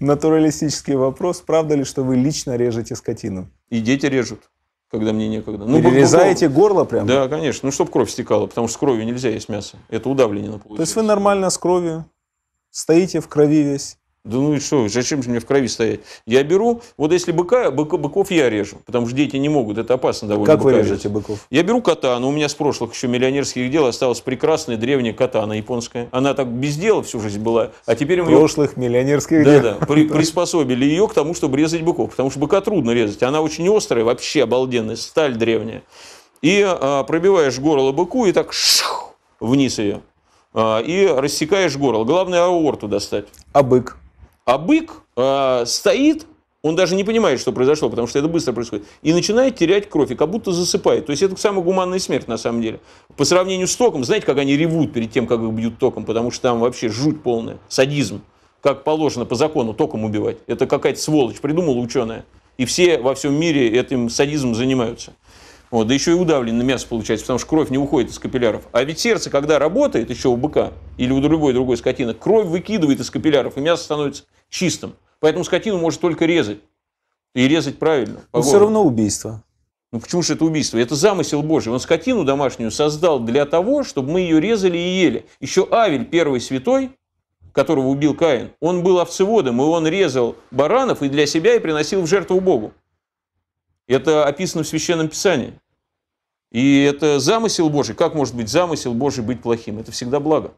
Натуралистический вопрос. Правда ли, что вы лично режете скотину? И дети режут, когда мне некогда. Ну, Перерезаете горло прям? Да, конечно. Ну, чтобы кровь стекала, потому что с кровью нельзя есть мясо. Это удавление на получается. То есть вы нормально с кровью, стоите в крови весь, да ну и что, зачем же мне в крови стоять? Я беру, вот если быка, быка быков я режу, потому что дети не могут, это опасно довольно. Как вы режете быков? Я беру катану, у меня с прошлых еще миллионерских дел осталась прекрасная древняя катана японская. Она так без дела всю жизнь была, а теперь... С прошлых ее... миллионерских да, дел. Да-да, при, приспособили ее к тому, чтобы резать быков, потому что быка трудно резать, она очень острая, вообще обалденная, сталь древняя. И а, пробиваешь горло быку и так шух, вниз ее а, и рассекаешь горло. Главное аорту достать. А бык? А бык э, стоит, он даже не понимает, что произошло, потому что это быстро происходит, и начинает терять кровь, и как будто засыпает. То есть это самая гуманная смерть на самом деле. По сравнению с током, знаете, как они ревут перед тем, как их бьют током, потому что там вообще жуть полная, садизм, как положено по закону током убивать. Это какая-то сволочь придумала ученая. И все во всем мире этим садизмом занимаются. Вот, да еще и удавленное мясо получается, потому что кровь не уходит из капилляров. А ведь сердце, когда работает еще у быка, или у любой другой скотины, кровь выкидывает из капилляров, и мясо становится чистым. Поэтому скотину может только резать. И резать правильно. Но все равно убийство. Ну почему же это убийство? Это замысел Божий. Он скотину домашнюю создал для того, чтобы мы ее резали и ели. Еще Авель, первый святой, которого убил Каин, он был овцеводом, и он резал баранов и для себя и приносил в жертву Богу. Это описано в Священном Писании. И это замысел Божий. Как может быть замысел Божий быть плохим? Это всегда благо.